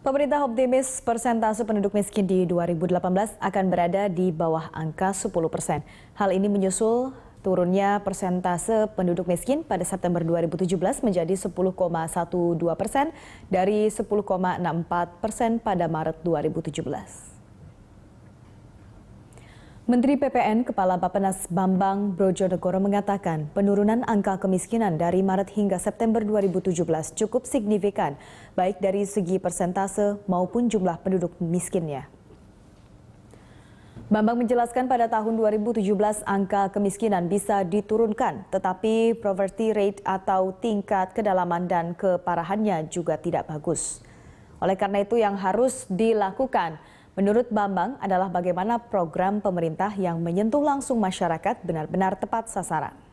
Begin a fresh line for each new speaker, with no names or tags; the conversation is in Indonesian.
Pemerintah optimis persentase penduduk miskin di 2018 akan berada di bawah angka 10 persen. Hal ini menyusul turunnya persentase penduduk miskin pada September 2017 menjadi 10,12 persen dari 10,64 persen pada Maret 2017. Menteri PPN Kepala Bapenas Bambang Brojonegoro mengatakan penurunan angka kemiskinan dari Maret hingga September 2017 cukup signifikan, baik dari segi persentase maupun jumlah penduduk miskinnya. Bambang menjelaskan pada tahun 2017 angka kemiskinan bisa diturunkan, tetapi poverty rate atau tingkat kedalaman dan keparahannya juga tidak bagus. Oleh karena itu yang harus dilakukan Menurut Bambang adalah bagaimana program pemerintah yang menyentuh langsung masyarakat benar-benar tepat sasaran.